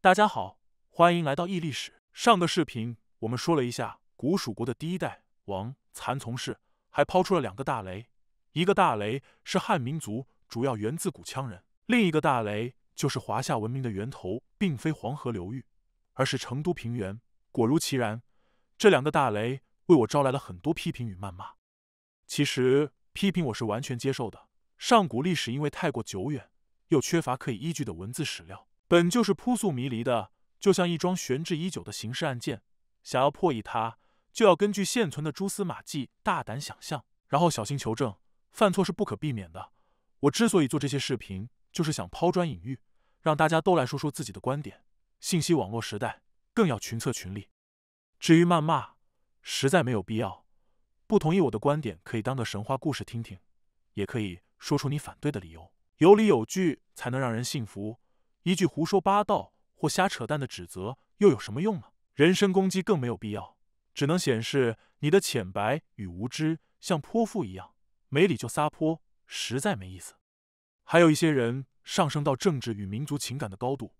大家好，欢迎来到易历史。上个视频我们说了一下古蜀国的第一代王蚕丛氏，还抛出了两个大雷：一个大雷是汉民族主要源自古羌人，另一个大雷就是华夏文明的源头并非黄河流域，而是成都平原。果如其然，这两个大雷为我招来了很多批评与谩骂。其实批评我是完全接受的，上古历史因为太过久远，又缺乏可以依据的文字史料。本就是扑朔迷离的，就像一桩悬置已久的刑事案件，想要破译它，就要根据现存的蛛丝马迹大胆想象，然后小心求证。犯错是不可避免的。我之所以做这些视频，就是想抛砖引玉，让大家都来说说自己的观点。信息网络时代，更要群策群力。至于谩骂，实在没有必要。不同意我的观点，可以当个神话故事听听，也可以说出你反对的理由，有理有据才能让人信服。一句胡说八道或瞎扯淡的指责又有什么用呢？人身攻击更没有必要，只能显示你的浅白与无知，像泼妇一样没理就撒泼，实在没意思。还有一些人上升到政治与民族情感的高度，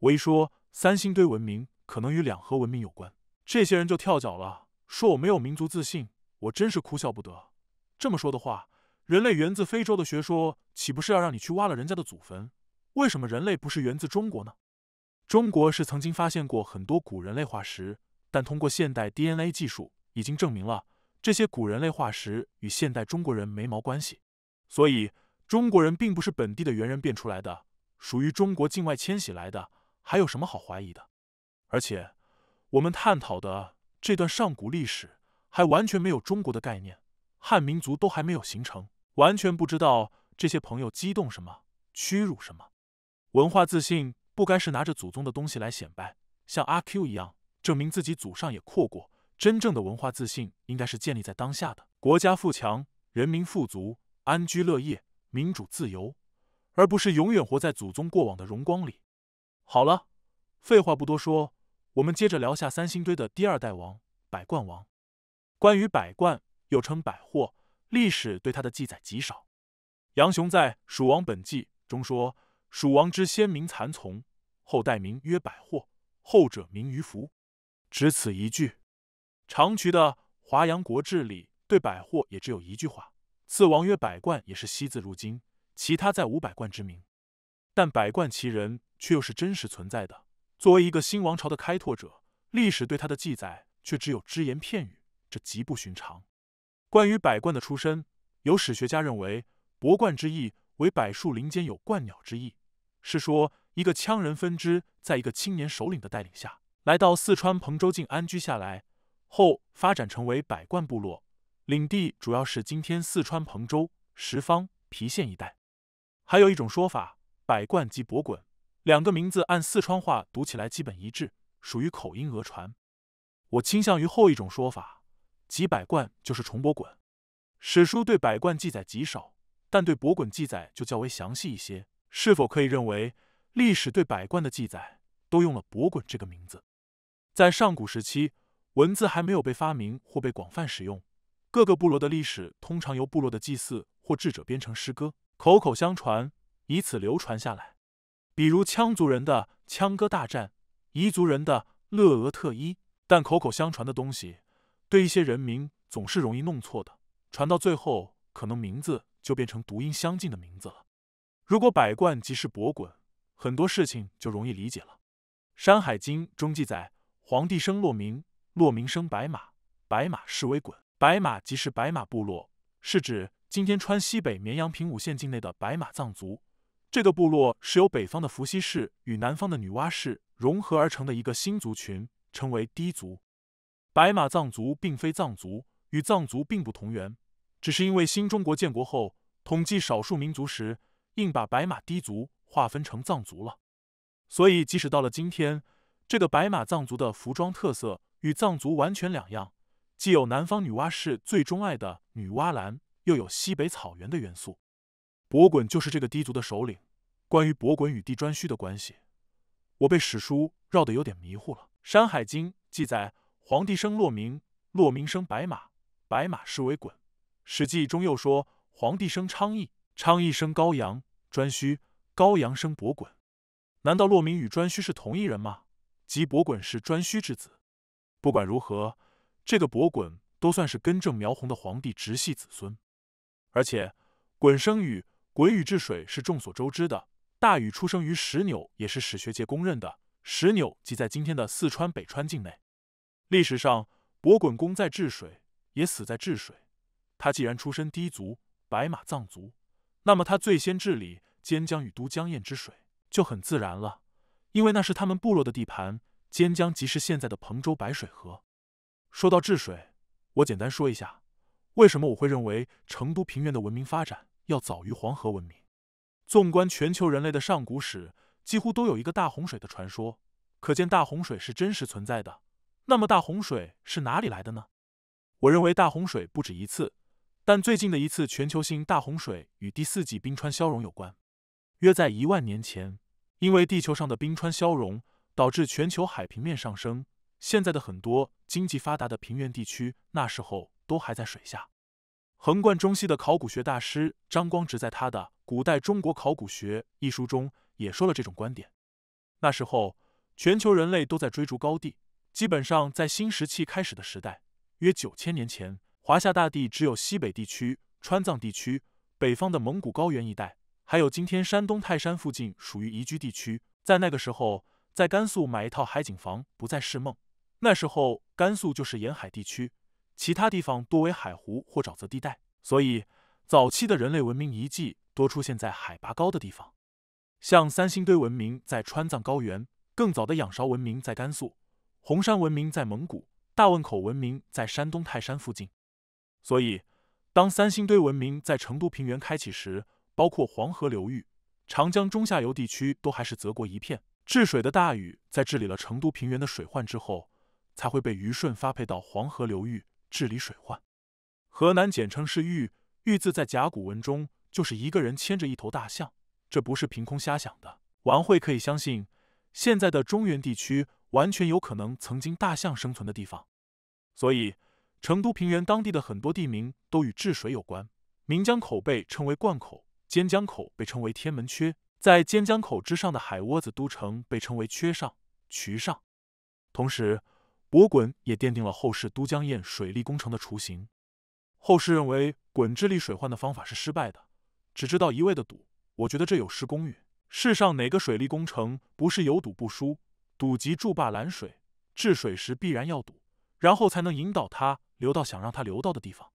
我一说三星堆文明可能与两河文明有关，这些人就跳脚了，说我没有民族自信，我真是哭笑不得。这么说的话，人类源自非洲的学说岂不是要让你去挖了人家的祖坟？为什么人类不是源自中国呢？中国是曾经发现过很多古人类化石，但通过现代 DNA 技术已经证明了这些古人类化石与现代中国人没毛关系。所以中国人并不是本地的猿人变出来的，属于中国境外迁徙来的，还有什么好怀疑的？而且我们探讨的这段上古历史还完全没有中国的概念，汉民族都还没有形成，完全不知道这些朋友激动什么，屈辱什么。文化自信不该是拿着祖宗的东西来显摆，像阿 Q 一样证明自己祖上也阔过。真正的文化自信应该是建立在当下的国家富强、人民富足、安居乐业、民主自由，而不是永远活在祖宗过往的荣光里。好了，废话不多说，我们接着聊下三星堆的第二代王——百冠王。关于百冠，又称百货，历史对他的记载极少。杨雄在《蜀王本纪》中说。蜀王之先名蚕丛，后代名曰百货，后者名于福。只此一句。长渠的《华阳国志》里对百货也只有一句话，赐王曰百贯，也是惜字如金。其他再无百贯之名，但百贯其人却又是真实存在的。作为一个新王朝的开拓者，历史对他的记载却只有只言片语，这极不寻常。关于百贯的出身，有史学家认为“博贯之意为百树林间有冠鸟之意，是说，一个羌人分支，在一个青年首领的带领下，来到四川彭州境安居下来后，发展成为百贯部落，领地主要是今天四川彭州、什邡、郫县一带。还有一种说法，百贯即博滚，两个名字按四川话读起来基本一致，属于口音讹传。我倾向于后一种说法，即百贯就是重博滚。史书对百贯记载极少，但对博滚记载就较为详细一些。是否可以认为，历史对百官的记载都用了“博滚”这个名字？在上古时期，文字还没有被发明或被广泛使用，各个部落的历史通常由部落的祭祀或智者编成诗歌，口口相传，以此流传下来。比如羌族人的羌歌大战，彝族人的勒俄特一。但口口相传的东西，对一些人名总是容易弄错的，传到最后，可能名字就变成读音相近的名字了。如果百贯即是博衮，很多事情就容易理解了。《山海经》中记载，黄帝生洛明，洛明生白马，白马是为衮。白马即是白马部落，是指今天川西北绵阳平武县境内的白马藏族。这个部落是由北方的伏羲氏与南方的女娲氏融合而成的一个新族群，称为氐族。白马藏族并非藏族，与藏族并不同源，只是因为新中国建国后统计少数民族时。硬把白马氐族划分成藏族了，所以即使到了今天，这个白马藏族的服装特色与藏族完全两样，既有南方女娲氏最钟爱的女娲蓝，又有西北草原的元素。博滚就是这个氐族的首领。关于博滚与帝颛顼的关系，我被史书绕得有点迷糊了。《山海经》记载：黄帝生洛明，洛明生白马，白马是为滚。史记》中又说：黄帝生昌邑，昌一生高阳，颛顼高阳生伯滚，难道骆明与颛顼是同一人吗？即伯滚是颛顼之子。不管如何，这个伯滚都算是根正苗红的皇帝直系子孙。而且衮生禹，鲧禹治水是众所周知的。大禹出生于石纽，也是史学界公认的石纽，即在今天的四川北川境内。历史上，伯滚功在治水，也死在治水。他既然出身低族、白马藏族。那么他最先治理犍江与都江堰之水就很自然了，因为那是他们部落的地盘。犍江即是现在的彭州白水河。说到治水，我简单说一下，为什么我会认为成都平原的文明发展要早于黄河文明。纵观全球人类的上古史，几乎都有一个大洪水的传说，可见大洪水是真实存在的。那么大洪水是哪里来的呢？我认为大洪水不止一次。但最近的一次全球性大洪水与第四纪冰川消融有关，约在一万年前，因为地球上的冰川消融导致全球海平面上升，现在的很多经济发达的平原地区那时候都还在水下。横贯中西的考古学大师张光直在他的《古代中国考古学》一书中也说了这种观点。那时候，全球人类都在追逐高地，基本上在新石器开始的时代，约九千年前。华夏大地只有西北地区、川藏地区、北方的蒙古高原一带，还有今天山东泰山附近属于宜居地区。在那个时候，在甘肃买一套海景房不再是梦。那时候甘肃就是沿海地区，其他地方多为海湖或沼泽地带，所以早期的人类文明遗迹多出现在海拔高的地方，像三星堆文明在川藏高原，更早的仰韶文明在甘肃，红山文明在蒙古，大汶口文明在山东泰山附近。所以，当三星堆文明在成都平原开启时，包括黄河流域、长江中下游地区都还是泽国一片。治水的大禹在治理了成都平原的水患之后，才会被虞舜发配到黄河流域治理水患。河南简称是豫，豫字在甲骨文中就是一个人牵着一头大象，这不是凭空瞎想的。王慧可以相信，现在的中原地区完全有可能曾经大象生存的地方，所以。成都平原当地的很多地名都与治水有关，岷江口被称为灌口，尖江口被称为天门缺，在尖江口之上的海窝子都城被称为缺上、渠上。同时，博滚也奠定了后世都江堰水利工程的雏形。后世认为滚治理水患的方法是失败的，只知道一味的堵。我觉得这有失公允。世上哪个水利工程不是有堵不输？堵即筑坝拦水，治水时必然要堵，然后才能引导它。流到想让他流到的地方，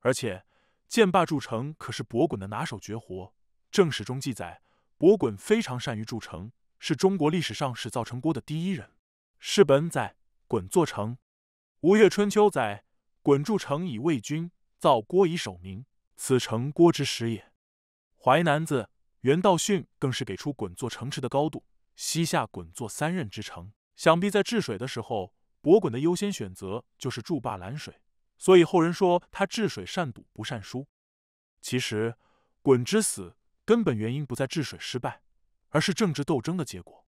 而且剑坝筑城可是博滚的拿手绝活。正史中记载，博滚非常善于筑城，是中国历史上始造城郭的第一人。《世本》载：“滚作城。”《吴越春秋》载：“滚筑城以卫君，造郭以守民，此城郭之始也。”《淮南子》袁道训更是给出滚做城池的高度：“西夏滚作三仞之城。”想必在治水的时候。博衮的优先选择就是筑坝拦水，所以后人说他治水善堵不善疏。其实鲧之死根本原因不在治水失败，而是政治斗争的结果。《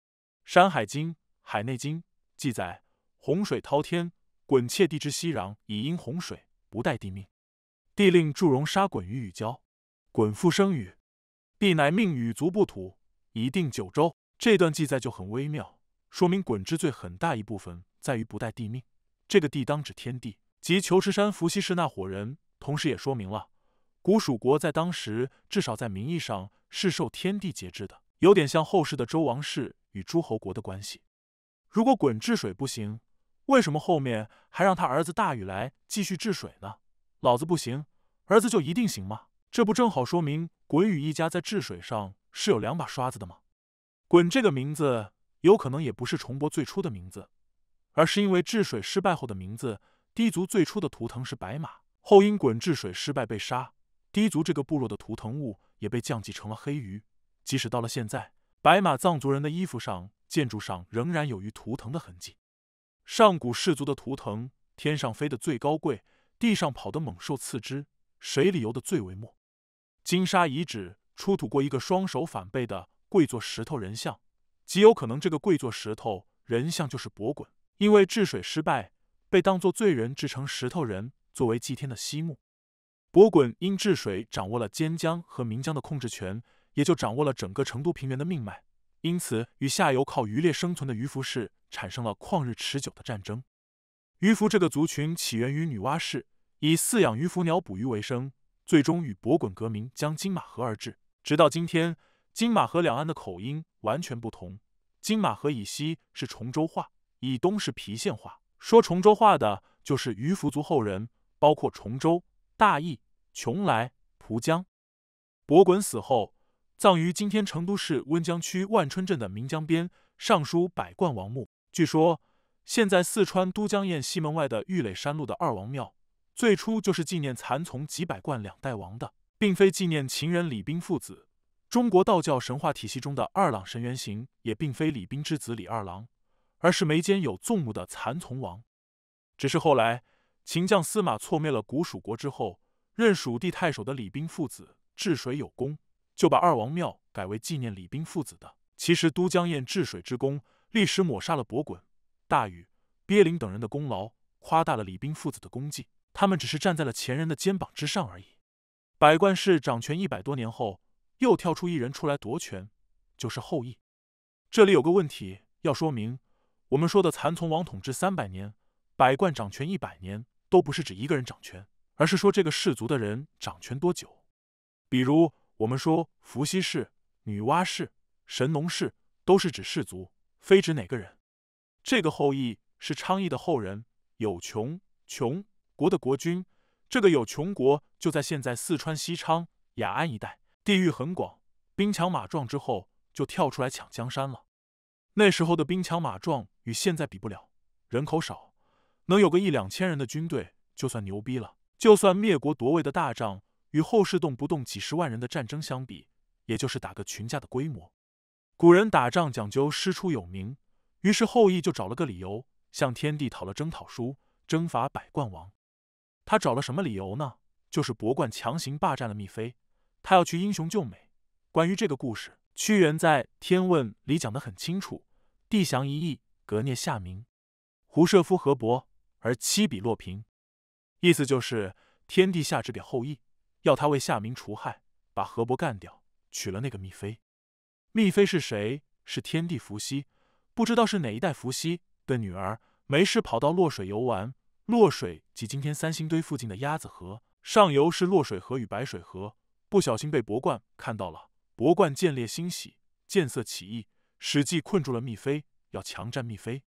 山海经·海内经》记载：洪水滔天，鲧窃地之息壤以因洪水，不待地命。帝令祝融杀鲧于禹郊，鲧复生禹。帝乃命禹足不土以定九州。这段记载就很微妙，说明鲧之罪很大一部分。在于不待地命，这个地当指天地，即求石山伏羲氏那伙人。同时也说明了古蜀国在当时至少在名义上是受天地节制的，有点像后世的周王室与诸侯国的关系。如果鲧治水不行，为什么后面还让他儿子大禹来继续治水呢？老子不行，儿子就一定行吗？这不正好说明鲧禹一家在治水上是有两把刷子的吗？鲧这个名字有可能也不是重播最初的名字。而是因为治水失败后的名字。氐族最初的图腾是白马，后因鲧治水失败被杀，氐族这个部落的图腾物也被降级成了黑鱼。即使到了现在，白马藏族人的衣服上、建筑上仍然有鱼图腾的痕迹。上古氏族的图腾，天上飞的最高贵，地上跑的猛兽次之，水里游的最为末。金沙遗址出土过一个双手反背的跪坐石头人像，极有可能这个跪坐石头人像就是伯鲧。因为治水失败，被当作罪人制成石头人，作为祭天的西木。博滚因治水掌握了犍江和岷江的控制权，也就掌握了整个成都平原的命脉。因此，与下游靠渔猎生存的鱼夫氏产生了旷日持久的战争。鱼夫这个族群起源于女娲氏，以饲养鱼夫鸟捕鱼为生，最终与博滚革名，将金马河而治。直到今天，金马河两岸的口音完全不同。金马河以西是崇州话。以东是郫县话，说崇州话的，就是余福族后人，包括崇州、大邑、邛崃、蒲江。博滚死后，葬于今天成都市温江区万春镇的岷江边尚书百贯王墓。据说，现在四川都江堰西门外的玉垒山路的二王庙，最初就是纪念蚕丛、及百贯两代王的，并非纪念秦人李冰父子。中国道教神话体系中的二郎神原型，也并非李冰之子李二郎。而是眉间有纵目，的蚕丛王。只是后来，秦将司马错灭了古蜀国之后，任蜀地太守的李冰父子治水有功，就把二王庙改为纪念李冰父子的。其实，都江堰治水之功，历史抹杀了伯滚、大禹、鳖灵等人的功劳，夸大了李冰父子的功绩。他们只是站在了前人的肩膀之上而已。百官氏掌权一百多年后，又跳出一人出来夺权，就是后羿。这里有个问题要说明。我们说的残存王统治三百年，百贯掌权一百年，都不是指一个人掌权，而是说这个氏族的人掌权多久。比如我们说伏羲氏、女娲氏、神农氏，都是指氏族，非指哪个人。这个后裔是昌邑的后人，有穷穷国的国君。这个有穷国就在现在四川西昌雅安一带，地域很广，兵强马壮之后就跳出来抢江山了。那时候的兵强马壮。与现在比不了，人口少，能有个一两千人的军队就算牛逼了。就算灭国夺位的大仗，与后世动不动几十万人的战争相比，也就是打个群架的规模。古人打仗讲究师出有名，于是后羿就找了个理由，向天帝讨了征讨书，征伐百冠王。他找了什么理由呢？就是博冠强行霸占了密妃，他要去英雄救美。关于这个故事，屈原在《天问》里讲的很清楚：帝降一役。格涅夏明，胡射夫河伯，而妻比洛平。意思就是天帝下旨给后羿，要他为夏明除害，把河伯干掉，娶了那个宓妃。宓妃是谁？是天帝伏羲，不知道是哪一代伏羲的女儿。没事跑到洛水游玩，洛水即今天三星堆附近的鸭子河上游是洛水河与白水河。不小心被伯冠看到了，伯冠见猎欣喜，见色起意，使计困住了宓妃。要强占密妃，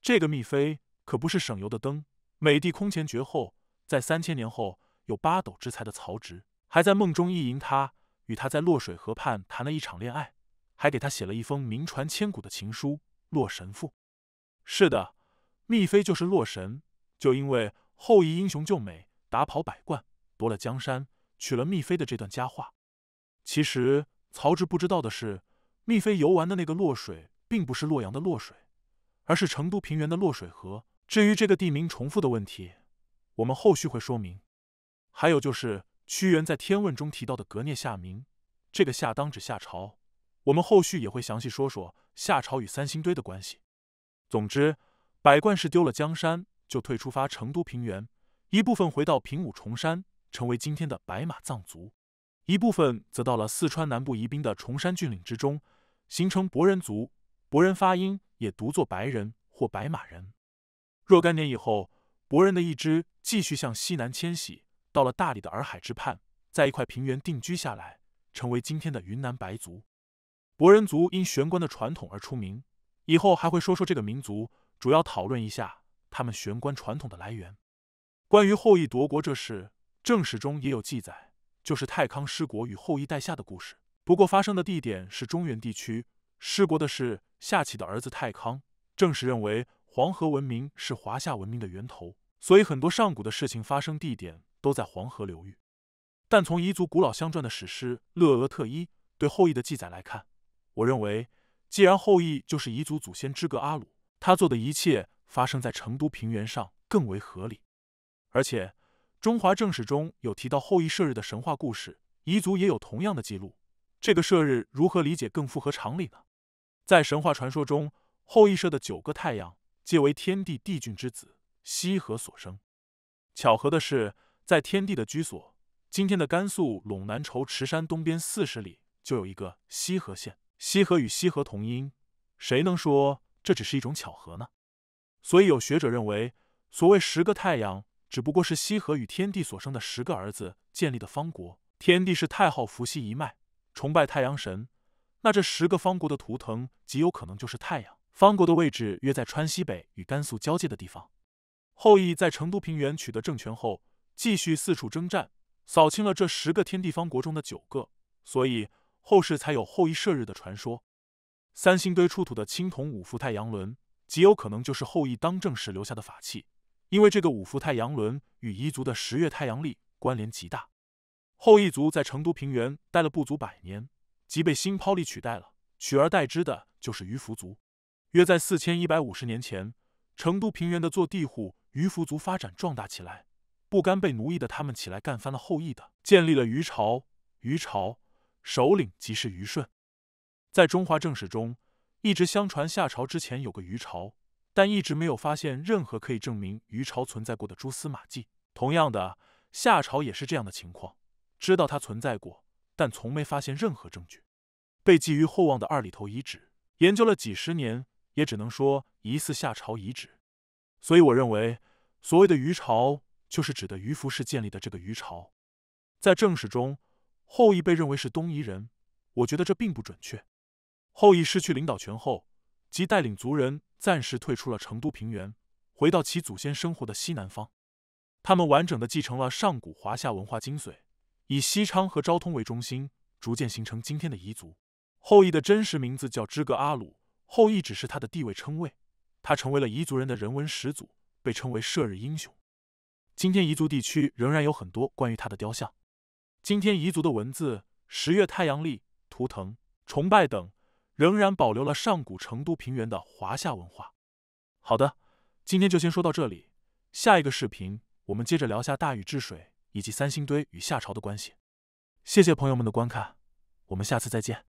这个密妃可不是省油的灯。美帝空前绝后，在三千年后，有八斗之才的曹植还在梦中意淫她，与他在洛水河畔谈了一场恋爱，还给她写了一封名传千古的情书《洛神赋》。是的，密妃就是洛神，就因为后羿英雄救美，打跑百贯，夺了江山，娶了密妃的这段佳话。其实曹植不知道的是，密妃游玩的那个洛水。并不是洛阳的洛水，而是成都平原的洛水河。至于这个地名重复的问题，我们后续会说明。还有就是屈原在《天问》中提到的“隔聂夏明，这个“夏”当指夏朝。我们后续也会详细说说夏朝与三星堆的关系。总之，百贯氏丢了江山，就退出发成都平原，一部分回到平武崇山，成为今天的白马藏族；一部分则到了四川南部宜宾的崇山峻岭之中，形成博人族。博人发音也读作白人或白马人。若干年以后，伯人的一支继续向西南迁徙，到了大理的洱海之畔，在一块平原定居下来，成为今天的云南白族。伯人族因玄关的传统而出名，以后还会说说这个民族，主要讨论一下他们玄关传统的来源。关于后羿夺国这事，正史中也有记载，就是太康失国与后羿代夏的故事。不过发生的地点是中原地区，失国的事。夏启的儿子泰康正是认为黄河文明是华夏文明的源头，所以很多上古的事情发生地点都在黄河流域。但从彝族古老相传的史诗《勒俄特伊》对后羿的记载来看，我认为既然后羿就是彝族祖先之格阿鲁，他做的一切发生在成都平原上更为合理。而且，《中华正史》中有提到后羿射日的神话故事，彝族也有同样的记录。这个射日如何理解更符合常理呢？在神话传说中，后羿射的九个太阳，皆为天帝帝俊之子羲和所生。巧合的是，在天帝的居所，今天的甘肃陇南仇池山东边四十里，就有一个羲和县。羲和与羲和同音，谁能说这只是一种巧合呢？所以有学者认为，所谓十个太阳，只不过是羲和与天帝所生的十个儿子建立的方国。天帝是太昊伏羲一脉，崇拜太阳神。那这十个方国的图腾极有可能就是太阳。方国的位置约在川西北与甘肃交界的地方。后羿在成都平原取得政权后，继续四处征战，扫清了这十个天地方国中的九个，所以后世才有后羿射日的传说。三星堆出土的青铜五福太阳轮，极有可能就是后羿当政时留下的法器，因为这个五福太阳轮与彝族的十月太阳历关联极大。后羿族在成都平原待了不足百年。即被新抛利取代了，取而代之的就是鱼凫族。约在四千一百五十年前，成都平原的坐地户鱼凫族发展壮大起来，不甘被奴役的他们起来干翻了后裔的，建立了鱼朝。鱼朝首领即是鱼顺。在中华正史中，一直相传夏朝之前有个鱼朝，但一直没有发现任何可以证明鱼朝存在过的蛛丝马迹。同样的，夏朝也是这样的情况，知道它存在过。但从没发现任何证据。被寄予厚望的二里头遗址，研究了几十年，也只能说疑似夏朝遗址。所以，我认为所谓的“鱼朝”就是指的鱼福氏建立的这个鱼朝。在正史中，后羿被认为是东夷人，我觉得这并不准确。后羿失去领导权后，即带领族人暂时退出了成都平原，回到其祖先生活的西南方。他们完整的继承了上古华夏文化精髓。以西昌和昭通为中心，逐渐形成今天的彝族。后羿的真实名字叫支格阿鲁，后羿只是他的地位称谓。他成为了彝族人的人文始祖，被称为射日英雄。今天彝族地区仍然有很多关于他的雕像。今天彝族的文字、十月太阳历、图腾崇拜等，仍然保留了上古成都平原的华夏文化。好的，今天就先说到这里。下一个视频我们接着聊下大禹治水。以及三星堆与夏朝的关系。谢谢朋友们的观看，我们下次再见。